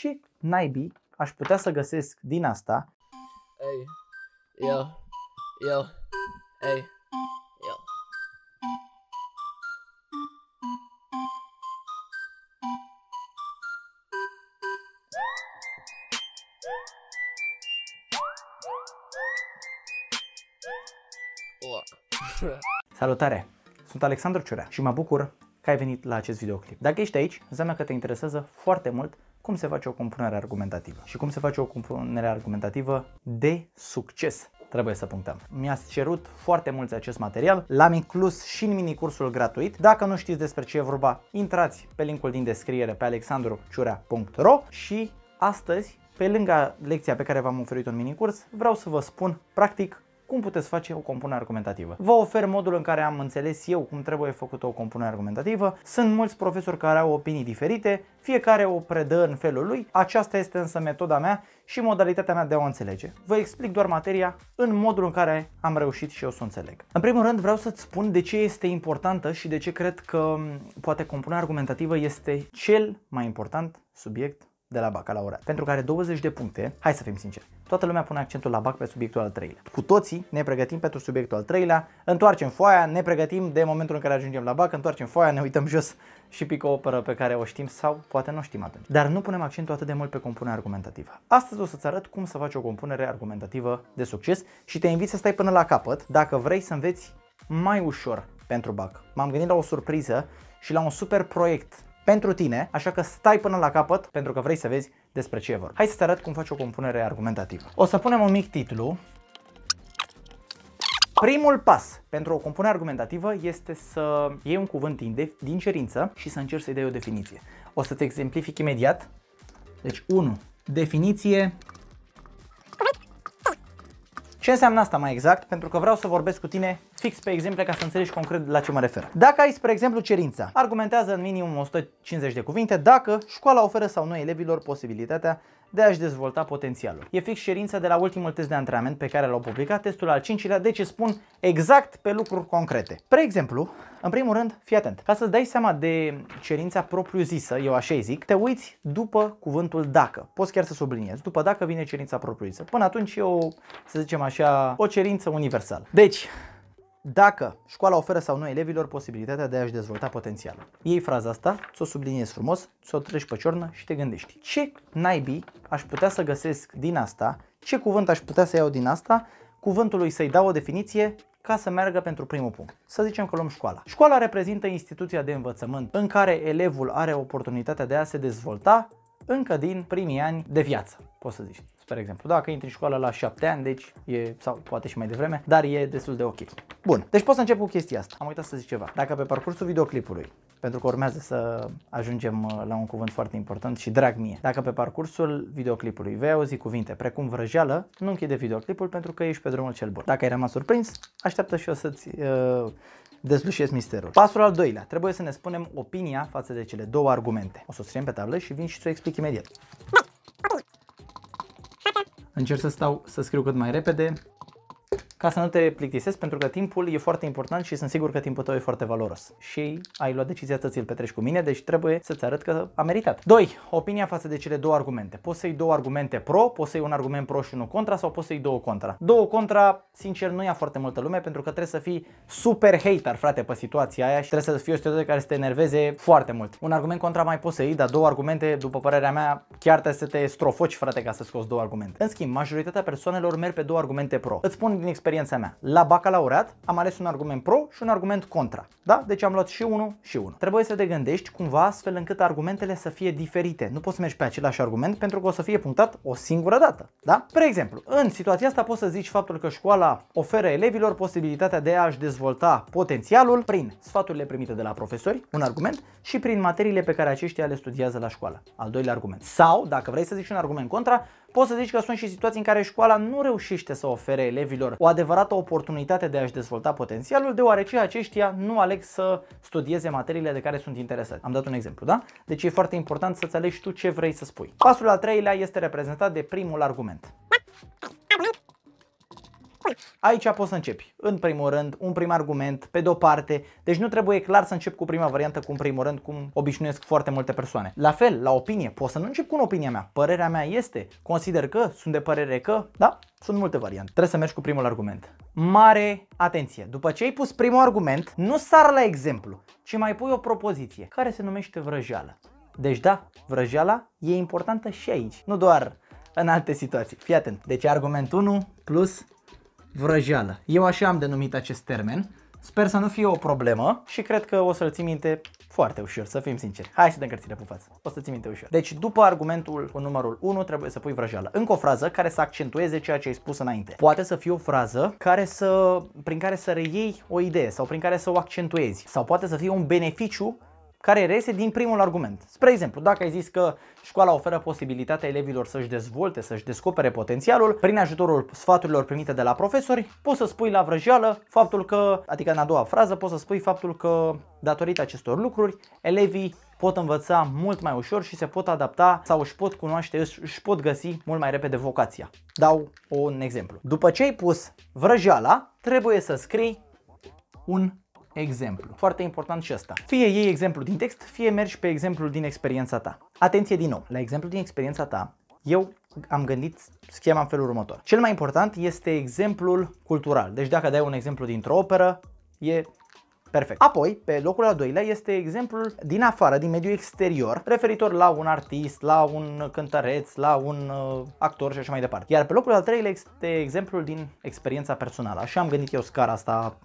Și naibii aș putea să găsesc din asta. Ei, eu, eu, ei, Salutare! Sunt Alexandru Ciurea și mă bucur că ai venit la acest videoclip. Dacă ești aici, înseamnă că te interesează foarte mult cum se face o compunere argumentativă și cum se face o compunere argumentativă de succes trebuie să punctăm. Mi-ați cerut foarte mult acest material, l-am inclus și în minicursul gratuit. Dacă nu știți despre ce e vorba, intrați pe linkul din descriere pe alexandruciurea.ro și astăzi, pe lângă lecția pe care v-am oferit un minicurs, vreau să vă spun practic cum puteți face o compunere argumentativă. Vă ofer modul în care am înțeles eu cum trebuie făcută o compunere argumentativă. Sunt mulți profesori care au opinii diferite, fiecare o predă în felul lui. Aceasta este însă metoda mea și modalitatea mea de a o înțelege. Vă explic doar materia în modul în care am reușit și eu să o înțeleg. În primul rând vreau să-ți spun de ce este importantă și de ce cred că mm, poate compunerea argumentativă este cel mai important subiect de la BAC, la ora. pentru care 20 de puncte, hai să fim sinceri, toată lumea pune accentul la BAC pe subiectul al treilea. Cu toții ne pregătim pentru subiectul al treilea, întoarcem foaia, ne pregătim de momentul în care ajungem la BAC, întoarcem foaia, ne uităm jos și pică o operă pe care o știm sau poate nu știm atunci. Dar nu punem accentul atât de mult pe compunerea argumentativă. Astăzi o să-ți arăt cum să faci o compunere argumentativă de succes și te invit să stai până la capăt dacă vrei să înveți mai ușor pentru BAC. M-am gândit la o surpriză și la un super proiect pentru tine, așa că stai până la capăt pentru că vrei să vezi despre ce e vorba. Hai să te arăt cum faci o compunere argumentativă. O să punem un mic titlu. Primul pas pentru o compunere argumentativă este să iei un cuvânt din cerință și să încerci să-i dai o definiție. O să-ți exemplific imediat. Deci 1. Definiție ce înseamnă asta mai exact? Pentru că vreau să vorbesc cu tine fix pe exemple ca să înțelegi concret la ce mă refer. Dacă ai, spre exemplu, cerința, argumentează în minim 150 de cuvinte dacă școala oferă sau nu elevilor posibilitatea de a-și dezvolta potențialul. E fix șerința de la ultimul test de antrenament pe care l-au publicat, testul al cincilea, deci spun exact pe lucruri concrete. Pre exemplu, în primul rând, fii atent. Ca să-ți dai seama de cerința propriu-zisă, eu așa zic, te uiți după cuvântul dacă. Poți chiar să subliniezi. După dacă vine cerința propriu-zisă. Până atunci e o, să zicem așa, o cerință universală. Deci, dacă școala oferă sau nu elevilor posibilitatea de a-și dezvolta potențialul. Iei fraza asta, ți-o subliniezi frumos, ți-o treci pe ciornă și te gândești ce naibii aș putea să găsesc din asta, ce cuvânt aș putea să iau din asta, cuvântului să-i dau o definiție ca să meargă pentru primul punct. Să zicem că luăm școala. Școala reprezintă instituția de învățământ în care elevul are oportunitatea de a se dezvolta încă din primii ani de viață, poți să zici spre exemplu. Dacă intri în școală la 7 ani, deci e, sau poate și mai devreme, dar e destul de ok. Bun, deci pot să încep cu chestia asta. Am uitat să zic ceva. Dacă pe parcursul videoclipului pentru că urmează să ajungem uh, la un cuvânt foarte important și drag mie. Dacă pe parcursul videoclipului vei auzi cuvinte precum vrăjeală, nu închide videoclipul pentru că ești pe drumul cel bun. Dacă ai rămas surprins, așteaptă și o să-ți uh, dezlușesc misterul. Pasul al doilea, trebuie să ne spunem opinia față de cele două argumente. O să o scriem pe tablă și vin și să o explic imediat. Da. Încerc să stau să scriu cât mai repede ca să nu te plictisesc, pentru că timpul e foarte important și sunt sigur că timpul tău e foarte valoros. Și ai luat decizia să ți-l petreci cu mine, deci trebuie să-ți arăt că a meritat. 2. Opinia față de cele două argumente. Poți să-i două argumente pro, poți să-i un argument pro și unul contra sau poți să-i două contra. Două contra, sincer, nu ia foarte multă lume pentru că trebuie să fii super hater, frate, pe situația aia și trebuie să fii o situație care să te enerveze foarte mult. Un argument contra mai poți să iei, dar două argumente, după părerea mea, chiar trebuie să te strofoci, frate, ca să scoți două argumente. În schimb, majoritatea persoanelor merg pe două argumente pro. Îți spun din experiență experiența mea. La bacalaureat am ales un argument pro și un argument contra. Da? Deci am luat și unul și unul. Trebuie să te gândești cumva astfel încât argumentele să fie diferite. Nu poți să mergi pe același argument pentru că o să fie punctat o singură dată. Da? Pre exemplu, în situația asta poți să zici faptul că școala oferă elevilor posibilitatea de a-și dezvolta potențialul prin sfaturile primite de la profesori, un argument, și prin materiile pe care aceștia le studiază la școală. Al doilea argument. Sau, dacă vrei să zici un argument contra, poți să zici că sunt și situații în care școala nu reușește să ofere elevilor o adevărată oportunitate de a-și dezvolta potențialul, deoarece aceștia nu aleg să studieze materiile de care sunt interesați. Am dat un exemplu, da? Deci e foarte important să-ți alegi tu ce vrei să spui. Pasul al treilea este reprezentat de primul argument. Aici poți să începi. În primul rând, un prim argument, pe de-o parte. Deci nu trebuie clar să încep cu prima variantă, cu un primul rând, cum obișnuiesc foarte multe persoane. La fel, la opinie, poți să nu încep cu un opinia mea. Părerea mea este, consider că, sunt de părere că, da, sunt multe variante. Trebuie să mergi cu primul argument. Mare atenție! După ce ai pus primul argument, nu sar la exemplu, ci mai pui o propoziție care se numește vrăjeală. Deci da, vrăjeala e importantă și aici, nu doar în alte situații. Fii atent. Deci argument 1 plus vrăjeală. Eu așa am denumit acest termen. Sper să nu fie o problemă și cred că o să-l ții minte foarte ușor, să fim sinceri. Hai să dăm cărțile pe față. O să ții minte ușor. Deci, după argumentul cu numărul 1, trebuie să pui vrăjeală. Încă o frază care să accentueze ceea ce ai spus înainte. Poate să fie o frază care să, prin care să reiei o idee sau prin care să o accentuezi. Sau poate să fie un beneficiu care reiese din primul argument. Spre exemplu, dacă ai zis că școala oferă posibilitatea elevilor să-și dezvolte, să-și descopere potențialul, prin ajutorul sfaturilor primite de la profesori, poți să spui la vrăjeală faptul că, adică în a doua frază, poți să spui faptul că, datorită acestor lucruri, elevii pot învăța mult mai ușor și se pot adapta sau își pot cunoaște, își pot găsi mult mai repede vocația. Dau un exemplu. După ce ai pus vrăjeala, trebuie să scrii un exemplu. Foarte important și asta. Fie iei exemplu din text, fie mergi pe exemplul din experiența ta. Atenție din nou, la exemplu din experiența ta, eu am gândit schema în felul următor. Cel mai important este exemplul cultural. Deci dacă dai un exemplu dintr-o operă, e Perfect. Apoi, pe locul al doilea este exemplul din afară, din mediul exterior, referitor la un artist, la un cântăreț, la un uh, actor și așa mai departe. Iar pe locul al treilea este exemplul din experiența personală. Așa am gândit eu scara asta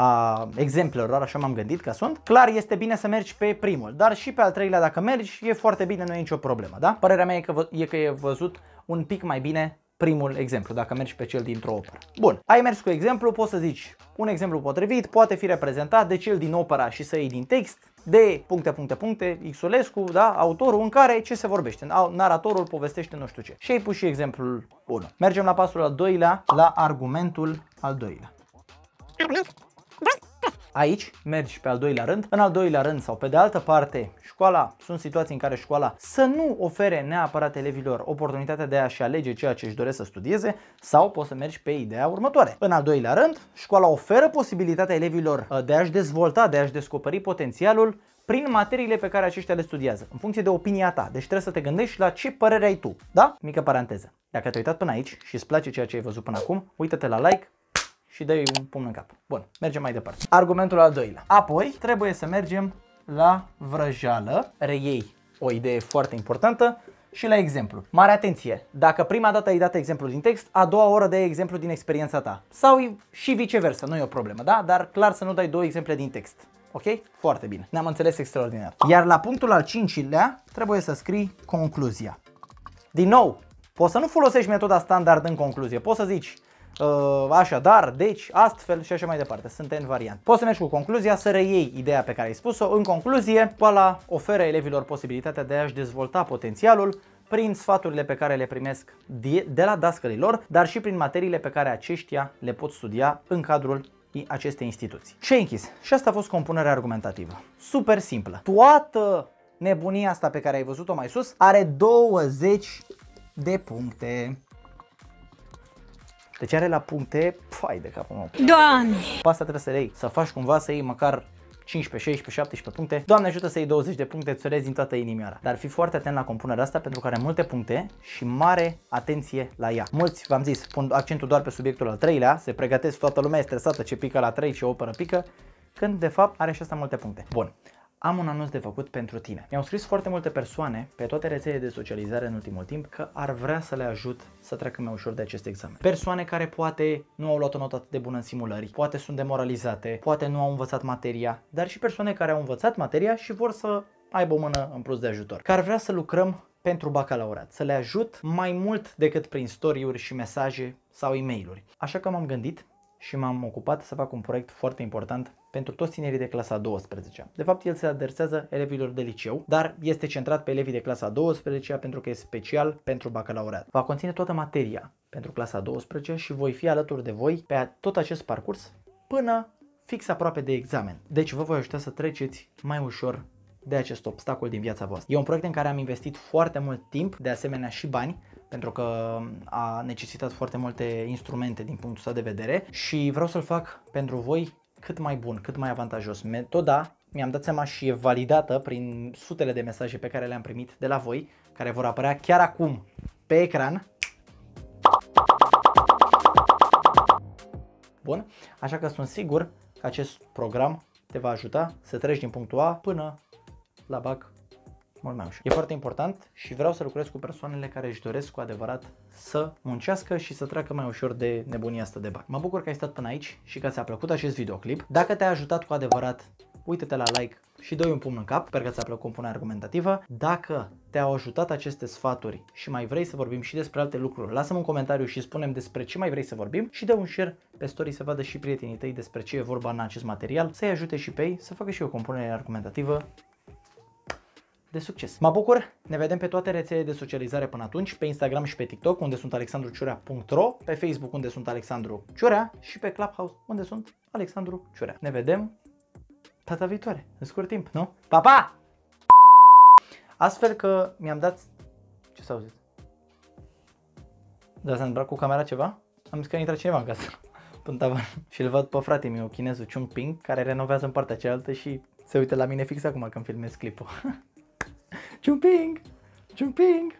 a exemplelor, așa m-am gândit că sunt, clar este bine să mergi pe primul, dar și pe al treilea dacă mergi e foarte bine, nu e nicio problemă, da? Părerea mea e că, e că e văzut un pic mai bine primul exemplu, dacă mergi pe cel dintr-o operă. Bun, ai mers cu exemplu, poți să zici un exemplu potrivit poate fi reprezentat de cel din opera și să iei din text, de puncte, puncte, puncte, Xulescu, da, autorul în care ce se vorbește, naratorul povestește nu știu ce. Și ai pus și exemplul 1. Mergem la pasul al doilea, la argumentul al doilea. Aici mergi pe al doilea rând. În al doilea rând sau pe de altă parte, școala, sunt situații în care școala să nu ofere neapărat elevilor oportunitatea de a-și alege ceea ce își doresc să studieze sau poți să mergi pe ideea următoare. În al doilea rând, școala oferă posibilitatea elevilor uh, de a-și dezvolta, de a-și descoperi potențialul prin materiile pe care aceștia le studiază, în funcție de opinia ta. Deci trebuie să te gândești la ce părere ai tu, da? Mică paranteză. Dacă te-ai uitat până aici și îți place ceea ce ai văzut până acum, uită-te la like, și dai un pumn în cap. Bun, mergem mai departe. Argumentul al doilea. Apoi trebuie să mergem la vrăjală, reiei o idee foarte importantă și la exemplu. Mare atenție, dacă prima dată ai dat exemplu din text, a doua oră dai exemplu din experiența ta. Sau și viceversa, nu e o problemă, da? Dar clar să nu dai două exemple din text. Ok? Foarte bine. Ne-am înțeles extraordinar. Iar la punctul al cincilea trebuie să scrii concluzia. Din nou, poți să nu folosești metoda standard în concluzie. Poți să zici Uh, așa, dar, deci, astfel și așa mai departe. Sunt în variant. Poți să mergi cu concluzia, să reiei ideea pe care ai spus-o. În concluzie, școala oferă elevilor posibilitatea de a-și dezvolta potențialul prin sfaturile pe care le primesc de la lor, dar și prin materiile pe care aceștia le pot studia în cadrul acestei instituții. Și închis. Și asta a fost compunerea argumentativă. Super simplă. Toată nebunia asta pe care ai văzut-o mai sus are 20 de puncte. Deci are la puncte, fai de capul meu. Doamne! Pe asta trebuie să le iei, să faci cumva să iei măcar 15, 16, 17 puncte. Doamne ajută să iei 20 de puncte, îți urezi din toată inimioara. Dar fi foarte atent la compunerea asta pentru că are multe puncte și mare atenție la ea. Mulți, v-am zis, pun accentul doar pe subiectul al treilea, se pregătesc, toată lumea e stresată ce pică la 3, ce operă pică, când de fapt are și asta multe puncte. Bun, am un anunț de făcut pentru tine. Mi-au scris foarte multe persoane pe toate rețelele de socializare în ultimul timp că ar vrea să le ajut să treacă mai ușor de acest examen. Persoane care poate nu au luat o notă atât de bună în simulări, poate sunt demoralizate, poate nu au învățat materia, dar și persoane care au învățat materia și vor să aibă o mână în plus de ajutor. Care vrea să lucrăm pentru bacalaureat, să le ajut mai mult decât prin story-uri și mesaje sau e-mail-uri. Așa că m-am gândit și m-am ocupat să fac un proiect foarte important pentru toți tinerii de clasa 12. De fapt, el se adresează elevilor de liceu, dar este centrat pe elevii de clasa 12 pentru că e special pentru bacalaureat. Va conține toată materia pentru clasa 12 și voi fi alături de voi pe tot acest parcurs până fix aproape de examen. Deci vă voi ajuta să treceți mai ușor de acest obstacol din viața voastră. E un proiect în care am investit foarte mult timp, de asemenea și bani, pentru că um, a necesitat foarte multe instrumente din punctul ăsta de vedere și vreau să-l fac pentru voi cât mai bun, cât mai avantajos. Metoda mi-am dat seama și e validată prin sutele de mesaje pe care le-am primit de la voi, care vor apărea chiar acum pe ecran. Bun, așa că sunt sigur că acest program te va ajuta să treci din punctul A până la BAC mult mai ușor. E foarte important și vreau să lucrez cu persoanele care își doresc cu adevărat să muncească și să treacă mai ușor de nebunia asta de bani. Mă bucur că ai stat până aici și că ți-a plăcut acest videoclip. Dacă te-a ajutat cu adevărat, uite-te la like și dă un pumn în cap, sper că ți-a plăcut compunerea argumentativă. Dacă te-au ajutat aceste sfaturi și mai vrei să vorbim și despre alte lucruri, lasă-mi un comentariu și spunem despre ce mai vrei să vorbim și dă un share pe story să vadă și prietenii tăi despre ce e vorba în acest material, să-i ajute și pe ei să facă și o compunere argumentativă de succes. Mă bucur, ne vedem pe toate rețelele de socializare până atunci, pe Instagram și pe TikTok, unde sunt alexandruciurea.ro, pe Facebook, unde sunt Alexandru Ciurea și pe Clubhouse, unde sunt Alexandru Ciurea. Ne vedem data viitoare, în scurt timp, nu? Pa, pa! Astfel că mi-am dat... Ce s-a auzit? Da, s-a întâmplat cu camera ceva? Am zis că a intrat cineva în casă. Până tavan. și îl văd pe frate meu, chinezul Chung Ping, care renovează în partea cealaltă și se uită la mine fix acum când filmez clipul. Jumping! Jumping!